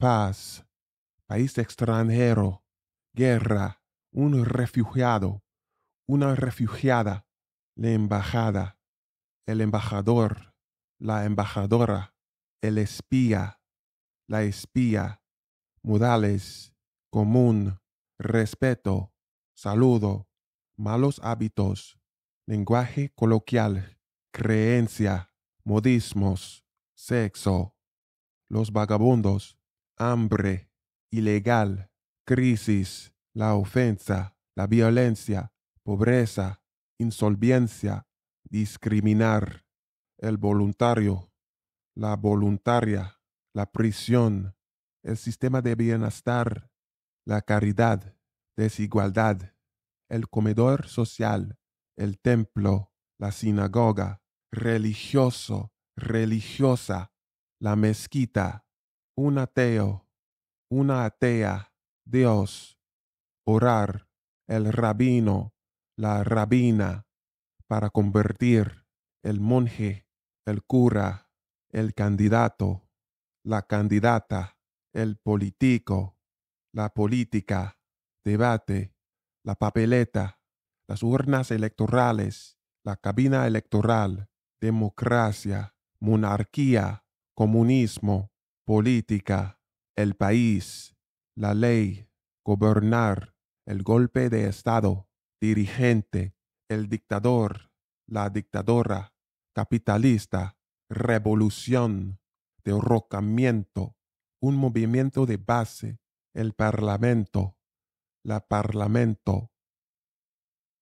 paz, país extranjero, guerra, un refugiado, una refugiada, la embajada, el embajador, la embajadora, el espía, la espía, modales, común, respeto, saludo, malos hábitos, lenguaje coloquial, creencia, modismos, sexo, los vagabundos, hambre, ilegal, crisis, la ofensa, la violencia, pobreza, insolvencia, discriminar, el voluntario, la voluntaria, la prisión, el sistema de bienestar, la caridad, desigualdad, el comedor social, el templo, la sinagoga, religioso, religiosa, la mezquita, un ateo, una atea, Dios, orar, el rabino, la rabina, para convertir el monje, el cura, el candidato, la candidata, el político, la política, debate, la papeleta, las urnas electorales, la cabina electoral, democracia, monarquía, comunismo, política, el país, la ley, gobernar, el golpe de Estado, dirigente, el dictador, la dictadora, capitalista, revolución, derrocamiento, un movimiento de base, el parlamento, la parlamento,